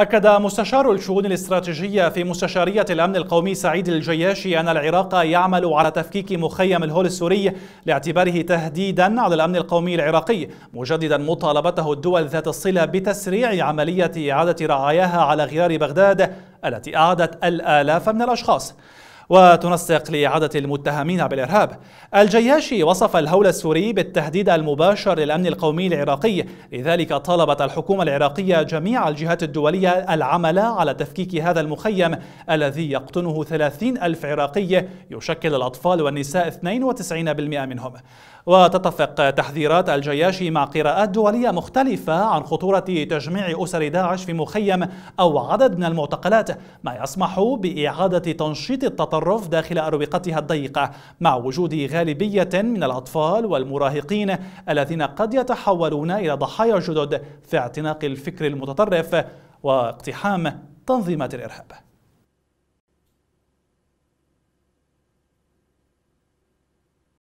أكد مستشار الشؤون الاستراتيجية في مستشارية الأمن القومي سعيد الجياشي أن العراق يعمل على تفكيك مخيم الهول السوري لاعتباره تهديدا على الأمن القومي العراقي مجددا مطالبته الدول ذات الصلة بتسريع عملية إعادة رعاياها على غرار بغداد التي أعدت الآلاف من الأشخاص وتنسق لإعادة المتهمين بالإرهاب الجياشي وصف الهول السوري بالتهديد المباشر للأمن القومي العراقي لذلك طالبت الحكومة العراقية جميع الجهات الدولية العمل على تفكيك هذا المخيم الذي يقطنه 30 ألف عراقي يشكل الأطفال والنساء 92% منهم وتتفق تحذيرات الجياشي مع قراءات دولية مختلفة عن خطورة تجميع أسر داعش في مخيم أو عدد من المعتقلات ما يسمح بإعادة تنشيط التطرف التطرف داخل أروقتها الضيقة مع وجود غالبية من الأطفال والمراهقين الذين قد يتحولون إلى ضحايا جدد في اعتناق الفكر المتطرف واقتحام تنظيمات الإرهاب